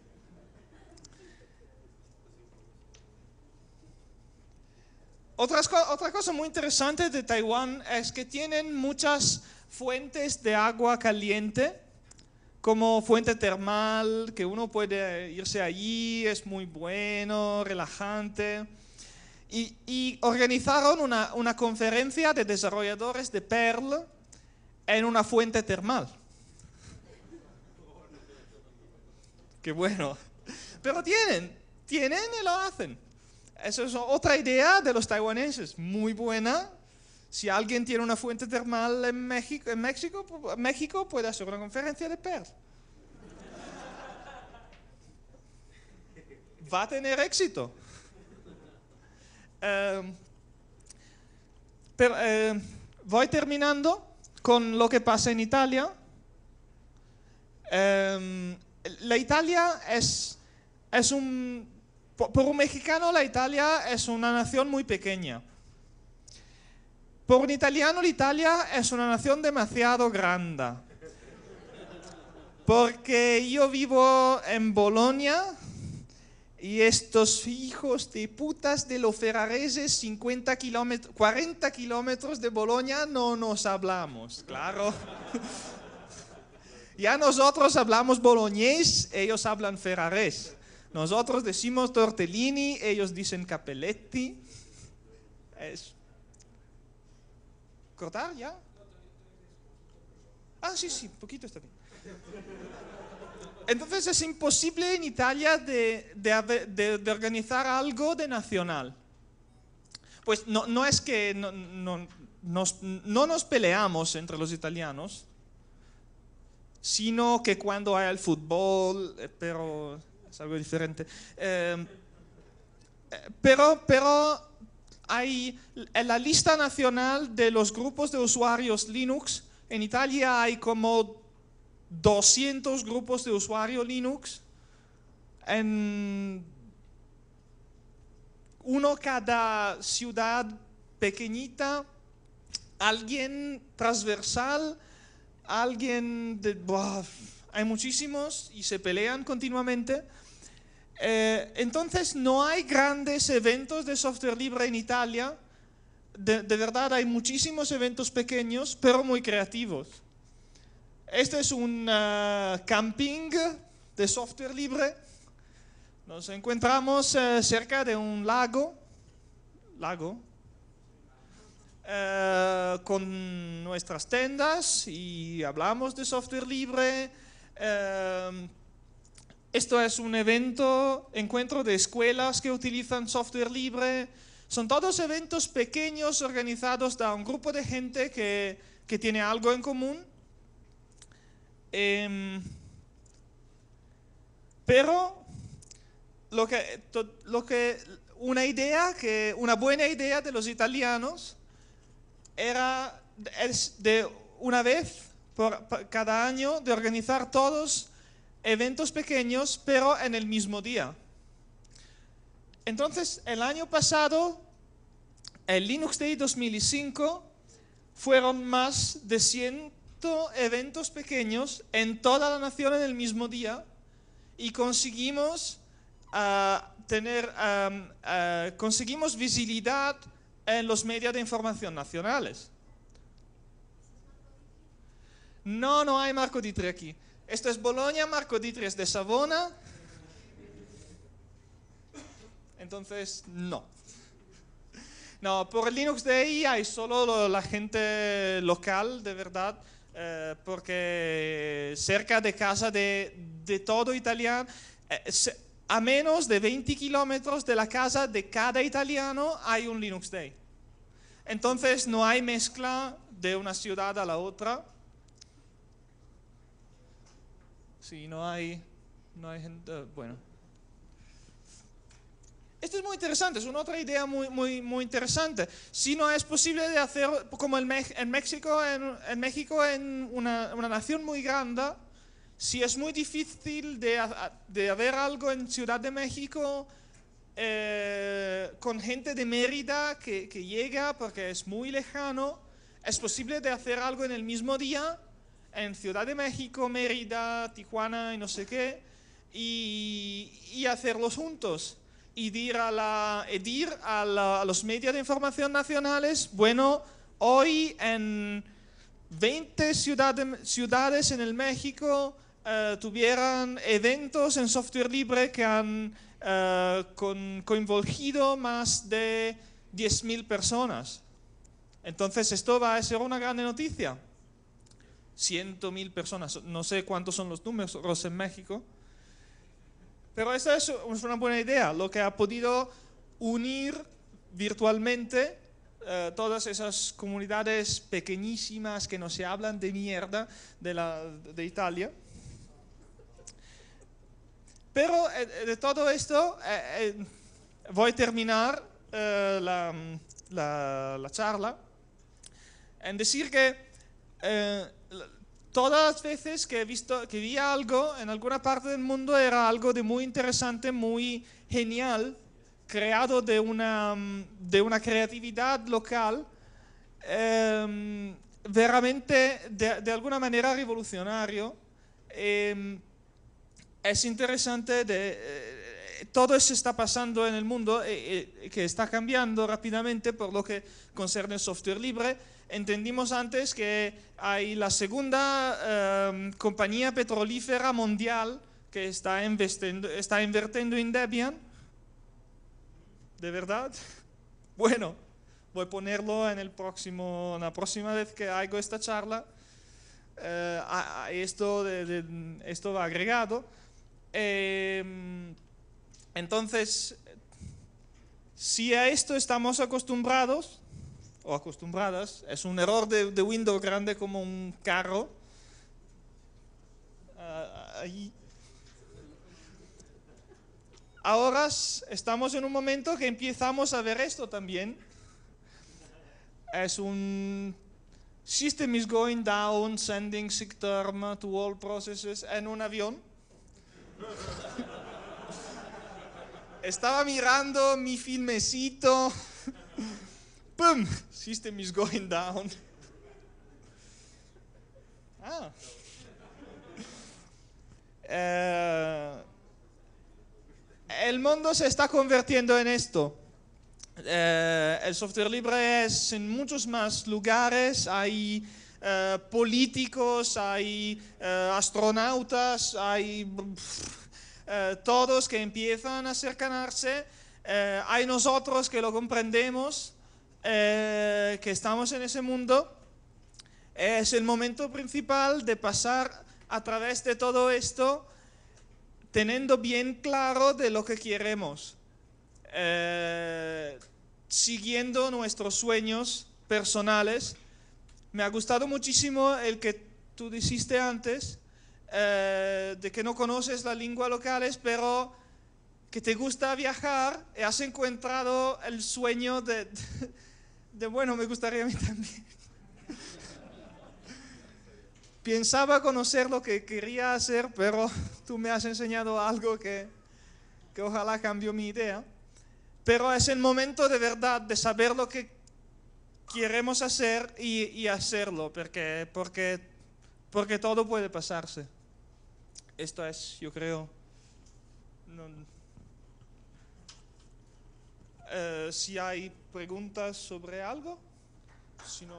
otra cosa muy interesante de Taiwán es que tienen muchas fuentes de agua caliente, como fuente termal, que uno puede irse allí, es muy bueno, relajante. Y, organizaron una, una, conferencia de desarrolladores de Perl en una fuente termal. Qué bueno. Pero tienen, tienen y lo hacen. Esa es otra idea de los taiwaneses, muy buena. Si alguien tiene una fuente termal en México, en México, México puede hacer una conferencia de Perl. Va a tener éxito. Em, em, voy terminando con lo que pasa en Italia. Em, la Italia es, es un... Por un mexicano, la Italia es una nación muy pequeña. Por un italiano, la Italia es una nación demasiado grande. Porque yo vivo en Bolonia, y estos hijos de putas de los ferrareses, 40 kilómetros de Bologna, no nos hablamos, claro. ya nosotros hablamos boloñés, ellos hablan ferrarés. Nosotros decimos tortellini, ellos dicen capelletti. ¿Cortar ya? Ah, sí, sí, poquito está bien. Entonces es imposible en Italia de, organizar algo de nacional. Pues no, es que no, nos, peleamos entre los italianos, sino que cuando hay el fútbol, eh, pero es algo diferente. Em, eh, pero, pero hay en la lista nacional de los grupos de usuarios Linux, en Italia hay como 200 grupos de usuario Linux en uno cada ciudad pequeñita, alguien transversal, alguien de... hay muchísimos y se pelean continuamente. Eh, entonces no hay grandes eventos de software libre en Italia. de verdad hay muchísimos eventos pequeños, pero muy creativos. Este es un ah, camping de software libre. Nos encontramos eh, cerca de un lago, lago, eh, con nuestras tiendas y hablamos de software libre. Eh, esto es un evento, encuentro de escuelas que utilizan software libre. Son todos eventos pequeños organizados da un grupo de gente que, que tiene algo en común Em, pero lo que, una idea, que, una buena idea de los italianos era de una vez por, cada año de organizar todos eventos pequeños, pero en el mismo día. Entonces, el año pasado, el Linux Day 2005, fueron más de 100 eventos pequeños en toda la nación en el mismo día y conseguimos, ah, tener, ah, conseguimos visibilidad en los medios de información nacionales. No, no hay Marco Ditri aquí. Esto es Bolonia, Marco Ditri es de Savona. Entonces, no. No, por el Linux de ahí hay solo la gente local, de verdad. Eh, porque cerca de casa de, de todo italiano, eh, a menos de 20 kilómetros de la casa de cada italiano hay un Linux Day. Entonces no hay mezcla de una ciudad a la otra. Si no hay, no hay gente, bueno. Esto es muy interesante, es una otra idea muy, muy, muy interesante. Si no es posible de hacer como en, México, en, México, en una, una, nación muy grande, si es muy difícil de, de haber algo en Ciudad de México eh, con gente de Mérida que, que llega porque es muy lejano, es posible de hacer algo en el mismo día en Ciudad de México, Mérida, Tijuana y no sé qué, y, y hacerlos juntos y dir a, eh, a, los medios de información nacionales, bueno, hoy en 20 ciudades, ciudades en el México eh, tuvieran tuvieron eventos en software libre que han eh, coinvolgido con, más de 10.000 personas. Entonces esto va a ser una gran noticia. 100.000 personas, no sé cuántos son los números en México, pero esta es una buena idea, lo que ha podido unir virtualmente eh, todas esas comunidades pequeñísimas que no se hablan de mierda de, la, de Italia. Pero eh, eh, de todo esto voy a terminar la, la, la, charla en decir que todas las veces que, he visto, que vi algo en alguna parte del mundo era algo de muy interesante, muy genial, creado de una, mm, de una creatividad local, em, veramente de, alguna manera revolucionario. Em, es interesante, de, eh, todo eso está pasando en el mundo, eh, eh, que está cambiando rápidamente por lo que concerne el software libre Entendimos antes que hay la segunda em, compañía petrolífera mundial que está, está invirtiendo en Debian. ¿De verdad? Bueno, voy a ponerlo en el próximo, la próxima vez que hago esta charla. Eh, a, esto, esto va agregado. Em, entonces, si a esto estamos acostumbrados, o acostumbradas. Es un error de, Windows grande como un carro. Ah, Ahora estamos en un momento que empezamos a ver esto también. Es un system is going down, sending sick term to all processes en un avión. Estaba mirando mi filmecito boom, system is going down. Ah. Eh, el mundo se está convirtiendo en esto. Eh, el software libre es en muchos más lugares. Hay eh, políticos, hay astronautas, hay todos que empiezan a acercarse. hay nosotros que lo comprendemos. Eh, que estamos en ese mundo, es el momento principal de pasar a través de todo esto teniendo bien claro de lo que queremos, eh, siguiendo nuestros sueños personales. Me ha gustado muchísimo el que tú dijiste antes, eh, de que no conoces la lengua local pero que te gusta viajar y has encontrado el sueño de de bueno, me gustaría a mí también. Pensaba conocer lo que quería hacer, pero tú me has enseñado algo que, ojalá cambió mi idea. Pero es el momento de verdad de saber lo que queremos hacer y, hacerlo, porque, porque, porque todo puede pasarse. Esto es, yo creo, eh, si hay preguntas sobre algo. Si no...